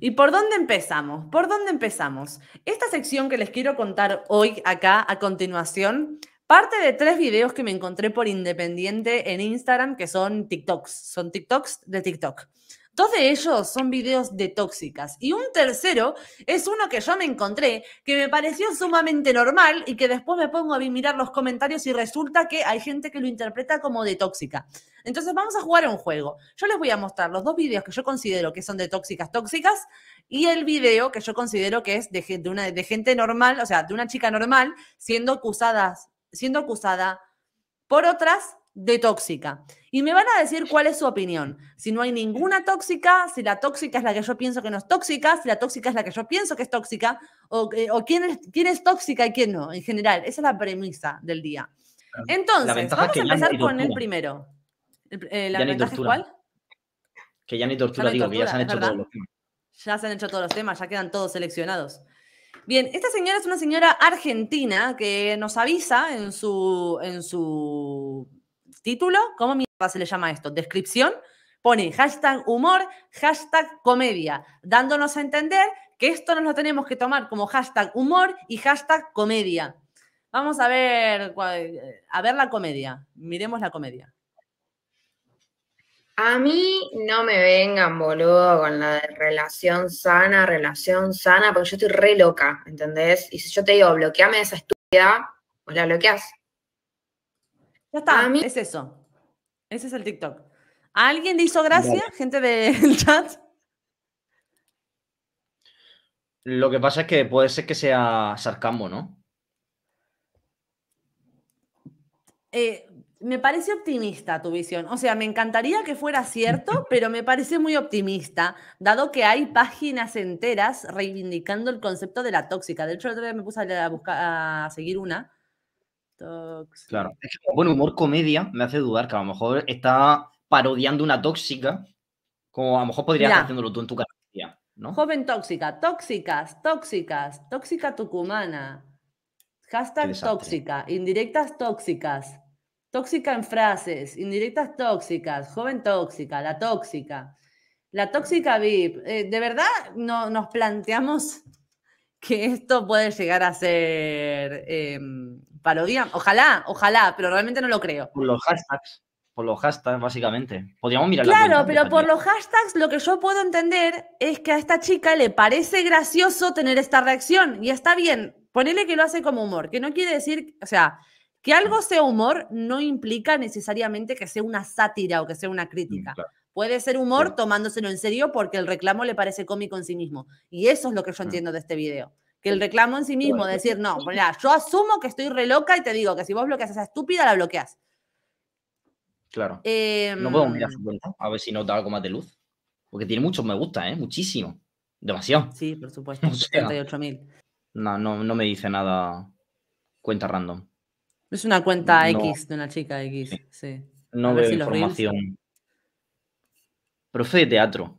¿Y por dónde empezamos? ¿Por dónde empezamos? Esta sección que les quiero contar hoy acá a continuación parte de tres videos que me encontré por independiente en Instagram que son TikToks, son TikToks de TikTok. Dos de ellos son videos de tóxicas y un tercero es uno que yo me encontré que me pareció sumamente normal y que después me pongo a mirar los comentarios y resulta que hay gente que lo interpreta como de tóxica. Entonces vamos a jugar a un juego. Yo les voy a mostrar los dos videos que yo considero que son de tóxicas tóxicas y el video que yo considero que es de, una, gente normal, o sea, de una chica normal siendo siendo acusada por otras de tóxica. Y me van a decir cuál es su opinión. Si no hay ninguna tóxica, si la tóxica es la que yo pienso que no es tóxica, si la tóxica es la que yo pienso que es tóxica, o, eh, quién, es, quién es tóxica y quién no, en general. Esa es la premisa del día. Entonces, vamos a empezar con el primero. Eh, ¿La ventaja cuál? Que ya ni tortura, digo, que ya se han hecho todos los temas. Ya se han hecho todos los temas, ya quedan todos seleccionados. Bien, esta señora es una señora argentina que nos avisa en su, en su título, ¿cómo papá se le llama esto? Descripción, pone hashtag humor, hashtag comedia, dándonos a entender que esto nos lo tenemos que tomar como hashtag humor y hashtag comedia. Vamos a ver, eh, a ver la comedia. Miremos la comedia. A mí no me vengan, boludo, con la de relación sana, relación sana, porque yo estoy re loca, ¿entendés? Y si yo te digo, bloqueame esa estúpida, pues la bloqueas. Ya está, es eso. Ese es el TikTok. alguien le hizo gracia, gente del chat? Lo que pasa es que puede ser que sea sarcasmo, ¿no? Eh, me parece optimista tu visión. O sea, me encantaría que fuera cierto, pero me parece muy optimista, dado que hay páginas enteras reivindicando el concepto de la tóxica. De hecho, el otro día me puse a, buscar, a seguir una Claro. Eh, bueno, humor comedia me hace dudar que a lo mejor está parodiando una tóxica, como a lo mejor podrías estar haciéndolo tú en tu canal, Joven tóxica, tóxicas, tóxicas, tóxica tucumana, hashtag tóxica, indirectas tóxicas, tóxica en frases, indirectas tóxicas, joven tóxica, la tóxica, la tóxica VIP. Eh, ¿De verdad no, nos planteamos que esto puede llegar a ser eh, parodian. Ojalá, ojalá, pero realmente no lo creo. Por los hashtags. Por los hashtags, básicamente. Podríamos mirar Claro, pero por los hashtags lo que yo puedo entender es que a esta chica le parece gracioso tener esta reacción. Y está bien, ponele que lo hace como humor, que no quiere decir, o sea, que algo sea humor no implica necesariamente que sea una sátira o que sea una mm, crítica. Puede ser humor tomándoselo en serio porque el reclamo le parece cómico en sí mismo. Y eso es lo que yo mm. entiendo de este video que el reclamo en sí mismo, decir, no, mira, pues yo asumo que estoy re loca y te digo que si vos bloqueas a esa estúpida, la bloqueas. Claro. Em, no puedo mirar su cuenta, a ver si nota algo más de luz. Porque tiene muchos me gusta, ¿eh? Muchísimo. Demasiado. Sí, por supuesto. 78.000. No, no, me dice nada cuenta random. Es una cuenta X de una chica X, sí. No veo información. Profe de teatro.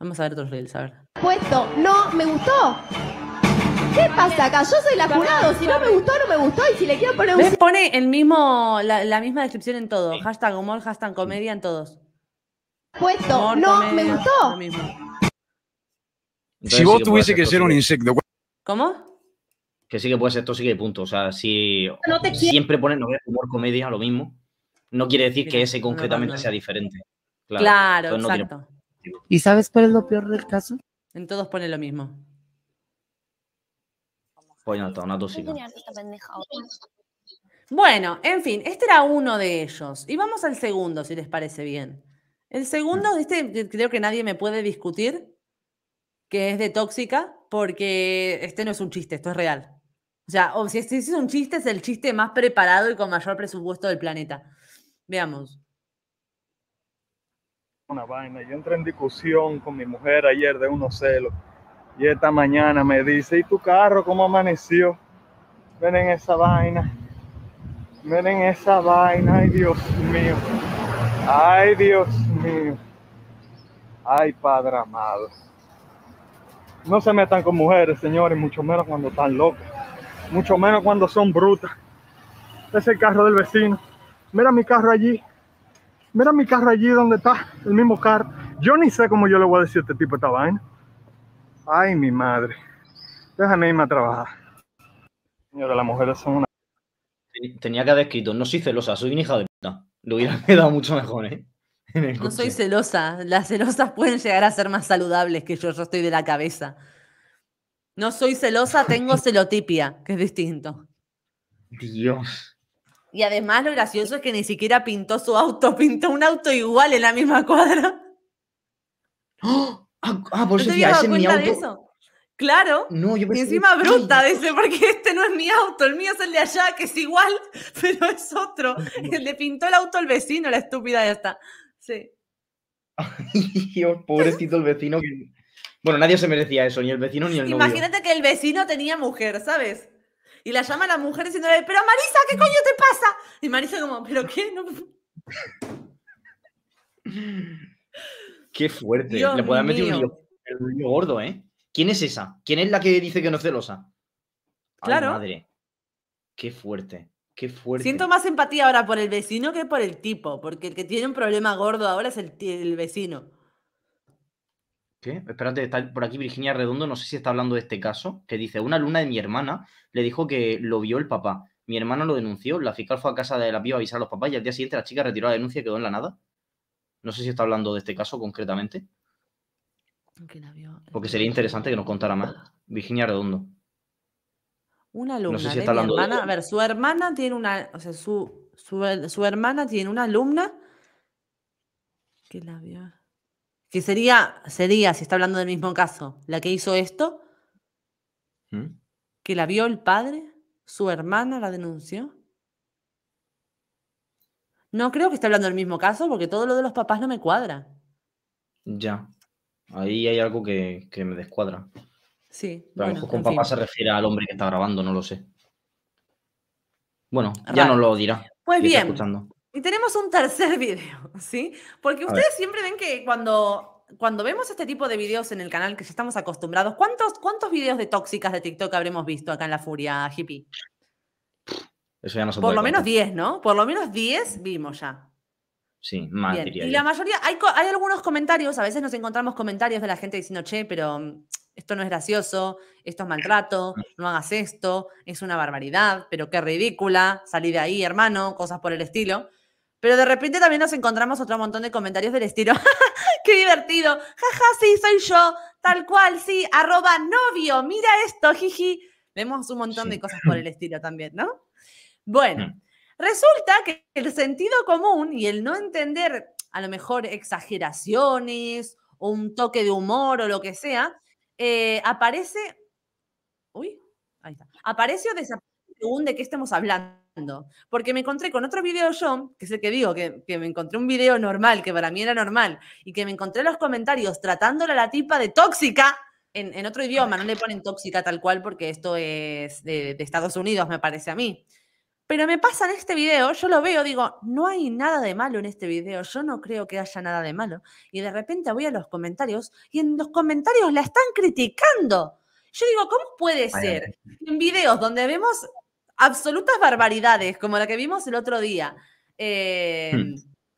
Vamos a ver otros reels, a ver. Puesto, no me gustó. ¿Qué pasa acá? Yo soy la jurado. Si no me gustó, no me gustó. Y si le quiero poner un. ¿Ves? Pone el mismo, la, misma descripción en todo. Hashtag humor, hashtag comedia en todos. Puesto, no me gustó. si vos tuviese que ser un insecto. ¿Cómo? Que sí que puede ser esto sigue de punto. O sea, si siempre ponen humor, comedia, lo mismo, no quiere decir que ese concretamente sea diferente. Claro, exacto. ¿Y sabes cuál es lo peor del caso? En todos pone lo mismo. Bueno, en fin, este era uno de ellos. Y vamos al segundo, si les parece bien. El segundo, mm. este creo que nadie me puede discutir, que es de tóxica, porque este no es un chiste, esto es real. O sea, o si este es un chiste, es el chiste más preparado y con mayor presupuesto del planeta. Veamos una vaina. Yo entré en discusión con mi mujer ayer de unos celos. Y esta mañana me dice, ¿y tu carro cómo amaneció? ven en esa vaina. ven en esa vaina. Ay, Dios mío. Ay, Dios mío. Ay, Padre amado. No se metan con mujeres, señores, mucho menos cuando están locas. Mucho menos cuando son brutas. es el carro del vecino. Mira mi carro allí. Mira mi carro allí donde está, el mismo carro. Yo ni sé cómo yo le voy a decir a este tipo esta vaina. Ay, mi madre. Déjame irme a trabajar. Señora, las mujeres son una. Tenía que haber escrito, no soy celosa, soy una hija de puta. Lo hubiera quedado mucho mejor, ¿eh? No soy celosa. Las celosas pueden llegar a ser más saludables que yo. Yo estoy de la cabeza. No soy celosa, tengo celotipia, que es distinto. Dios. Y además lo gracioso es que ni siquiera pintó su auto, pintó un auto igual en la misma cuadra. Ah, por ah, ah, es eso? Claro. Y encima bruta, dice, porque este no es mi auto, el mío es el de allá, que es igual, pero es otro. Le pintó el auto al vecino, la estúpida ya está. Sí. pobrecito el vecino Bueno, nadie se merecía eso, ni el vecino ni el novio. Imagínate que el vecino tenía mujer, ¿sabes? Y la llama a la mujer diciéndole, pero Marisa, ¿qué coño te pasa? Y Marisa como, ¿pero qué? Qué fuerte. Le puede meter un niño gordo, ¿eh? ¿Quién es esa? ¿Quién es la que dice que no es celosa? Claro. madre. Qué fuerte. Qué fuerte. Siento más empatía ahora por el vecino que por el tipo, porque el que tiene un problema gordo ahora es el, el vecino. ¿Qué? Espérate, está por aquí Virginia Redondo, no sé si está hablando de este caso, que dice, una alumna de mi hermana le dijo que lo vio el papá. Mi hermana lo denunció, la fiscal fue a casa de la piba a avisar a los papás y al día siguiente la chica retiró la denuncia y quedó en la nada. No sé si está hablando de este caso concretamente. Porque sería interesante que nos contara más. Virginia Redondo. Una alumna de mi hermana. A ver, su hermana tiene una. O sea, su, su hermana tiene una alumna que la vio. Que sería, sería, si está hablando del mismo caso, la que hizo esto, ¿Mm? que la vio el padre, su hermana la denunció. No creo que esté hablando del mismo caso porque todo lo de los papás no me cuadra. Ya. Ahí hay algo que, me descuadra. Sí. con papá se refiere al hombre que está grabando, no lo sé. Bueno, ya no nos lo dirá. Pues bien. Y tenemos un tercer video, ¿sí? Porque ustedes siempre ven que cuando, cuando vemos este tipo de videos en el canal que ya estamos acostumbrados, ¿cuántos, ¿cuántos videos de tóxicas de TikTok habremos visto acá en La Furia, hippie? Eso ya no se Por lo menos 10, ¿no? Por lo menos 10 vimos ya. Sí, más Y la mayoría, hay, hay algunos comentarios, a veces nos encontramos comentarios de la gente diciendo, che, pero mm, esto no es gracioso, esto es maltrato, no hagas esto, es una barbaridad, pero qué ridícula, salí de ahí, hermano, cosas por el estilo. Pero de repente también nos encontramos otro montón de comentarios del estilo, qué divertido, jaja, sí, soy yo, tal cual, sí, arroba novio, mira esto, jiji. Vemos un montón de cosas por el estilo también, ¿no? Bueno, mm. resulta que el sentido común y el no entender a lo mejor exageraciones o un toque de humor o lo que sea, eh, aparece... Uy, ahí está. Aparece o desaparece según de qué estemos hablando. Porque me encontré con otro video yo, que sé que digo, que, me encontré un video normal, que para mí era normal, y que me encontré los comentarios tratándole a la tipa de tóxica en, otro idioma. No le ponen tóxica tal cual porque esto es de, de Estados Unidos, me parece a mí. Pero me pasa en este video, yo lo veo, digo, no hay nada de malo en este video, yo no creo que haya nada de malo. Y de repente voy a los comentarios y en los comentarios la están criticando. Yo digo, ¿cómo puede ser? En videos donde vemos absolutas barbaridades, como la que vimos el otro día. Eh, hmm.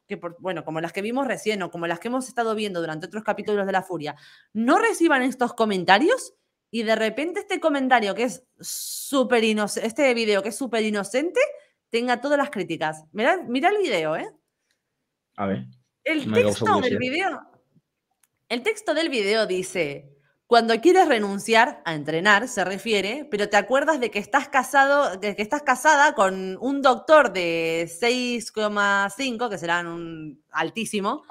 que bueno, como las que vimos recién o como las que hemos estado viendo durante otros capítulos de La Furia, no reciban estos comentarios y de repente este comentario que es súper inocente, este video que es súper inocente, tenga todas las críticas. mira el video, ¿eh? A ver. El texto del video. El texto del video dice: cuando quieres renunciar a entrenar, se refiere, pero te acuerdas de que estás casado, de que estás casada con un doctor de 6,5, que será un altísimo,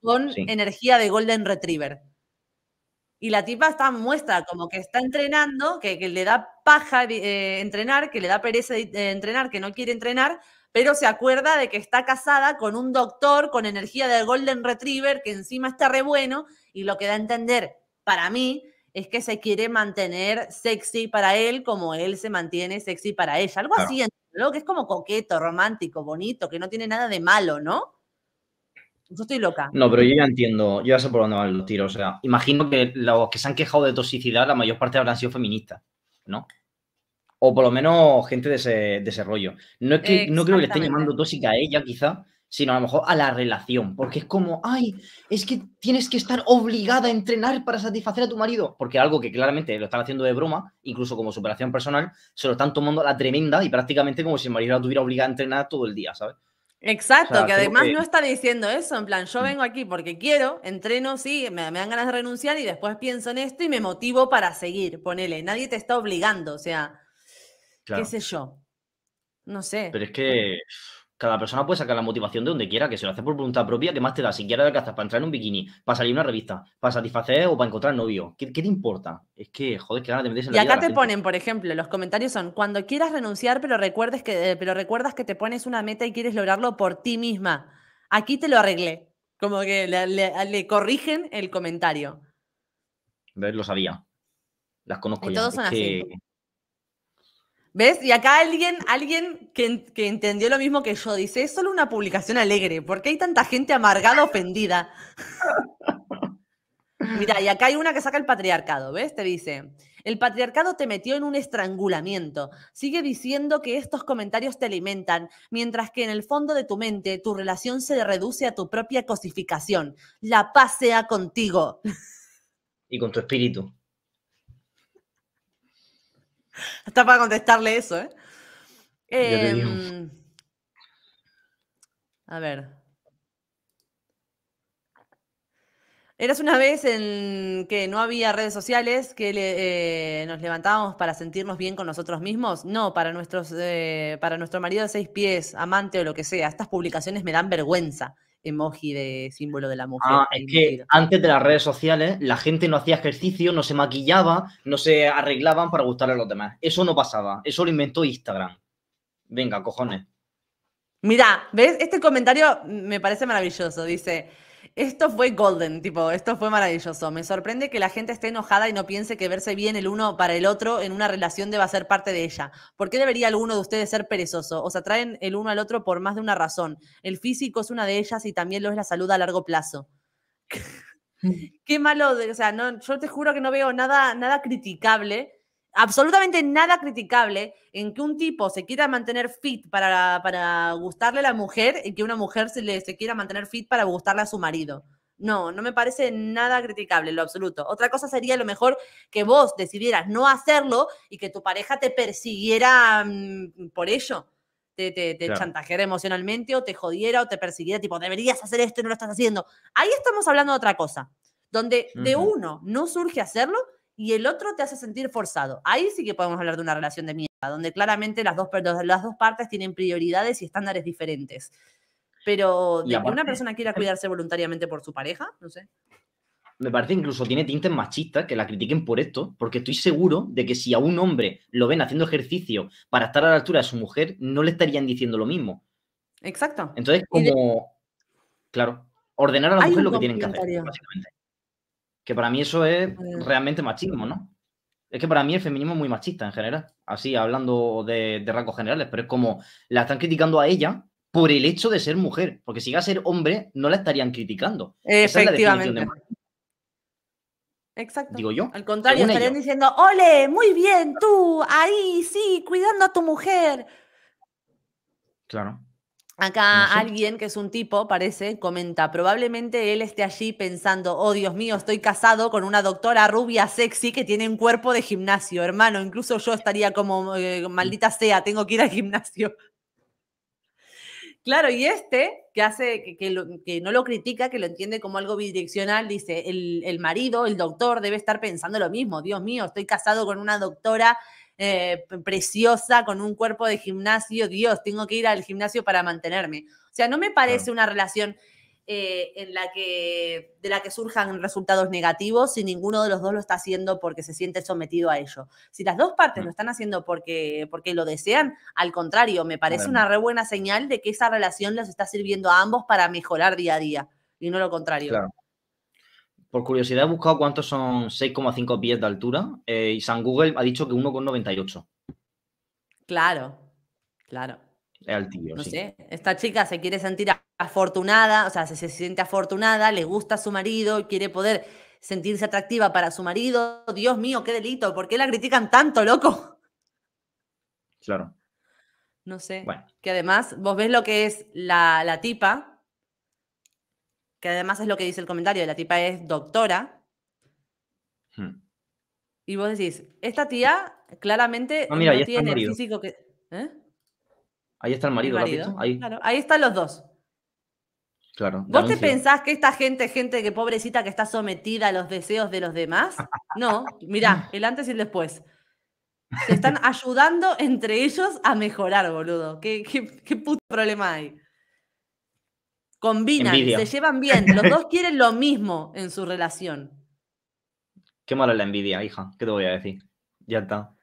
con energía de Golden Retriever. Y la tipa está muestra como que está entrenando, que, le da paja eh, entrenar, que le da pereza eh, entrenar, que no quiere entrenar, pero se acuerda de que está casada con un doctor con energía de Golden Retriever, que encima está re bueno, y lo que da a entender para mí es que se quiere mantener sexy para él como él se mantiene sexy para ella. Algo así, lo que es como coqueto, romántico, bonito, que no tiene nada de malo, ¿no? Yo estoy loca. No, pero yo ya entiendo, yo ya sé por dónde van los tiros. O sea, imagino que los que se han quejado de toxicidad, la mayor parte habrán sido feministas, ¿no? O por lo menos gente de ese, de rollo. No, es que, no creo que le estén llamando tóxica a ella, quizá, sino a lo mejor a la relación, porque es como, ay, es que tienes que estar obligada a entrenar para satisfacer a tu marido, porque algo que claramente lo están haciendo de broma, incluso como superación personal, se lo están tomando a la tremenda y prácticamente como si el marido la tuviera obligada a entrenar todo el día, ¿sabes? Exacto, que además no está diciendo eso, en plan, yo mm. vengo aquí porque quiero, entreno, sí, me, dan ganas de renunciar y después pienso en esto y me motivo para seguir, ponele, nadie te está obligando, o sea, qué sé yo, no sé. Pero es que cada persona puede sacar la motivación de donde quiera, que se lo hace por voluntad propia, que más te da? Si quieres haces para entrar en un bikini, para salir a una revista, para satisfacer o para encontrar novio. ¿Qué, te importa? Es que, joder, que ganas te metes en la Y acá te ponen, por ejemplo, los comentarios son, cuando quieras renunciar, pero, recuerdes que, eh, pero recuerdas que te pones una meta y quieres lograrlo por ti misma. Aquí te lo arreglé. Como que le, corrigen el comentario. Lo sabía. Las conozco Todos ¿Ves? Y acá alguien, alguien que, que, entendió lo mismo que yo dice, es solo una publicación alegre, ¿por qué hay tanta gente amargada ofendida. Mira, y acá hay una que saca el patriarcado, ¿ves? Te dice, el patriarcado te metió en un estrangulamiento. Sigue diciendo que estos comentarios te alimentan, mientras que en el fondo de tu mente tu relación se reduce a tu propia cosificación. La paz sea contigo. Y con tu espíritu. Está para contestarle eso, ¿eh? Em, a ver. Eras una vez en que no había redes sociales, que eh, nos levantábamos para sentirnos bien con nosotros mismos. No, para, eh, para nuestro marido de seis pies, amante o lo que sea. Estas publicaciones me dan vergüenza emoji de símbolo de la mujer. Ah, es que antes de las redes sociales la gente no hacía ejercicio, no se maquillaba, no se arreglaban para gustarle a los demás. Eso no pasaba, eso lo inventó Instagram. Venga, cojones. Mira, ¿ves? Este comentario me parece maravilloso. Dice, esto fue golden, tipo, esto fue maravilloso. Me sorprende que la gente esté enojada y no piense que verse bien el uno para el otro en una relación deba ser parte de ella. ¿Por qué debería alguno de ustedes ser perezoso? O sea, traen el uno al otro por más de una razón. El físico es una de ellas y también lo es la salud a largo plazo. Mm. Qué malo, o sea, yo te juro que no veo nada, nada criticable absolutamente nada criticable en que un tipo se quiera mantener fit para, para gustarle a la mujer y que una mujer se, le, se quiera mantener fit para gustarle a su marido. No, no me parece nada criticable en lo absoluto. Otra cosa sería lo mejor que vos decidieras no hacerlo y que tu pareja te persiguiera mm, por ello. Te, te, emocionalmente o te jodiera o te persiguiera, tipo, deberías hacer esto y no lo estás haciendo. Ahí estamos hablando de otra cosa, donde de uno no surge hacerlo y el otro te hace sentir forzado. Ahí sí que podemos hablar de una relación de mierda, donde claramente las dos, partes tienen prioridades y estándares diferentes. Pero de que una persona quiera cuidarse voluntariamente por su pareja, no sé. Me parece incluso tiene tintes machistas que la critiquen por esto, porque estoy seguro de que si a un hombre lo ven haciendo ejercicio para estar a la altura de su mujer, no le estarían diciendo lo mismo. Exacto. Entonces, como. Claro, ordenar a la mujer lo que tienen que hacer, básicamente. Que para mí eso es pues realmente machismo, ¿no? Es que para mí el feminismo es muy machista en general, así hablando de, de rasgos generales, pero es como la están criticando a ella por el hecho de ser mujer, porque si iba a ser hombre no la estarían criticando. Efectivamente. Exacto. Digo yo. Al contrario, estarían diciendo, ole, muy bien, tú, ahí, sí, cuidando a tu mujer. Claro. Acá alguien que es un tipo, parece, comenta, probablemente él esté allí pensando, oh Dios mío, estoy casado con una doctora rubia sexy que tiene un cuerpo de gimnasio, hermano, incluso yo estaría como, eh, maldita sea, tengo que ir al gimnasio. Claro, y este, que hace, que, no lo critica, que lo entiende como algo bidireccional, dice, el, el marido, el doctor, debe estar pensando lo mismo, Dios mío, estoy casado con una doctora eh, preciosa con un cuerpo de gimnasio, Dios, tengo que ir al gimnasio para mantenerme. O sea, no me parece una relación eh, en la que, de la que surjan resultados negativos si ninguno de los dos lo está haciendo porque se siente sometido a ello. Si las dos partes lo mm. están haciendo porque, porque lo desean, al contrario, me parece una re buena señal de que esa relación les está sirviendo a ambos para mejorar día a día y no lo contrario por curiosidad, he buscado cuántos son 6,5 pies de altura eh, y San Google ha dicho que 1,98. Claro, claro. Es altísimo. no sé, esta chica se quiere sentir afortunada, o sea, se, siente afortunada, le gusta a su marido, quiere poder sentirse atractiva para su marido. Dios mío, qué delito, ¿por qué la critican tanto, loco? Claro. No sé. Bueno. Que además, vos ves lo que es la tipa, que además es lo que dice el comentario, la tipa es doctora. Hmm. Y vos decís, esta tía claramente no, tiene el, físico que... ¿eh? Ahí está el marido, Ahí. están los dos. Claro, ¿Vos te pensás que esta gente gente que pobrecita que está sometida a los deseos de los demás? No, mirá, el antes y el después. Se están ayudando entre ellos a mejorar, boludo. ¿Qué, qué puto problema hay? Combinan, se llevan bien, los dos quieren lo mismo en su relación. Qué mala la envidia, hija, ¿qué te voy a decir? Ya está.